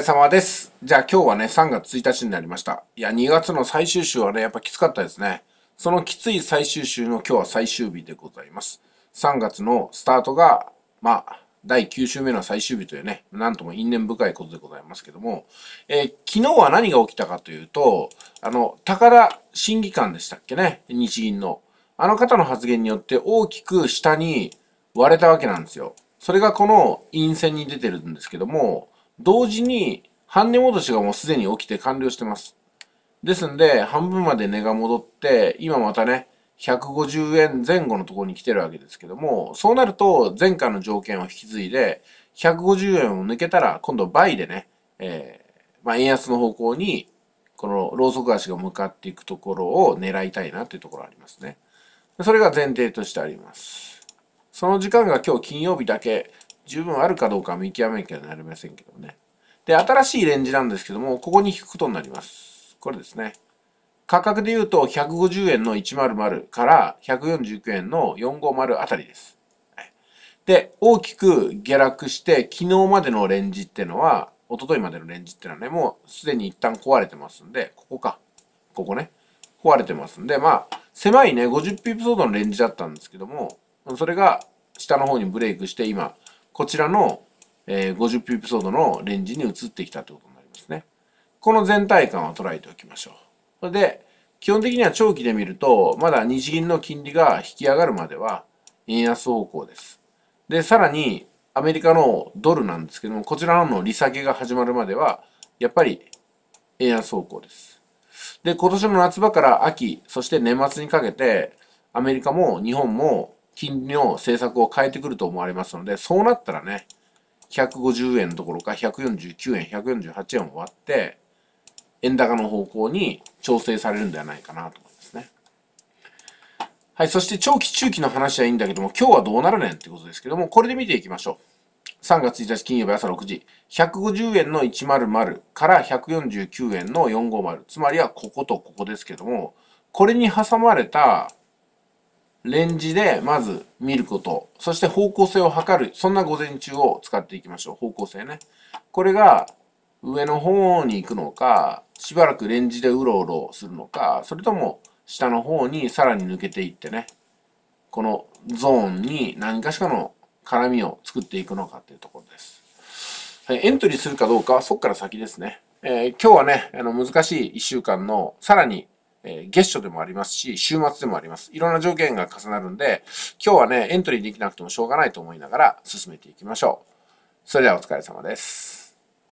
お様です。じゃあ今日はね、3月1日になりました。いや、2月の最終週はね、やっぱきつかったですね。そのきつい最終週の今日は最終日でございます。3月のスタートが、まあ、第9週目の最終日というね、なんとも因縁深いことでございますけども、えー、昨日は何が起きたかというと、あの、高田審議官でしたっけね、日銀の。あの方の発言によって大きく下に割れたわけなんですよ。それがこの陰線に出てるんですけども、同時に、半値戻しがもうすでに起きて完了してます。ですんで、半分まで値が戻って、今またね、150円前後のところに来てるわけですけども、そうなると、前回の条件を引き継いで、150円を抜けたら、今度倍でね、えー、まあ、円安の方向に、このローソク足が向かっていくところを狙いたいなというところありますね。それが前提としてあります。その時間が今日金曜日だけ十分あるかどうか見極めなきゃなりませんけどね。で、新しいレンジなんですけども、ここに引くことになります。これですね。価格で言うと150円の100から149円の450あたりです。で、大きく下落して、昨日までのレンジっていうのは、一昨日までのレンジっていうのはね、もうすでに一旦壊れてますんで、ここか。ここね。壊れてますんで、まあ、狭いね、50ピップソードのレンジだったんですけども、それが下の方にブレイクして、今、こちらの、えー、50ピプソードのレンジに移ってきたということになりますね。この全体感を捉えておきましょう。それで、基本的には長期で見ると、まだ日銀の金利が引き上がるまでは円安方向です。で、さらにアメリカのドルなんですけども、こちらの利下げが始まるまでは、やっぱり円安方向です。で、今年の夏場から秋、そして年末にかけて、アメリカも日本も金利の政策を変えてくると思われますので、そうなったらね、150円どころか149円、148円を割って、円高の方向に調整されるんではないかなと思いますね。はい、そして長期中期の話はいいんだけども、今日はどうなるねんってことですけども、これで見ていきましょう。3月1日金曜日朝6時、150円の100から149円の450、つまりはこことここですけども、これに挟まれたレンジでまず見ること、そして方向性を測る、そんな午前中を使っていきましょう。方向性ね。これが上の方に行くのか、しばらくレンジでうろうろするのか、それとも下の方にさらに抜けていってね、このゾーンに何かしらの絡みを作っていくのかっていうところです。エントリーするかどうかはそっから先ですね。えー、今日はね、あの難しい1週間のさらにえー、月初でもありますし、週末でもあります。いろんな条件が重なるんで、今日はね、エントリーできなくてもしょうがないと思いながら進めていきましょう。それではお疲れ様です。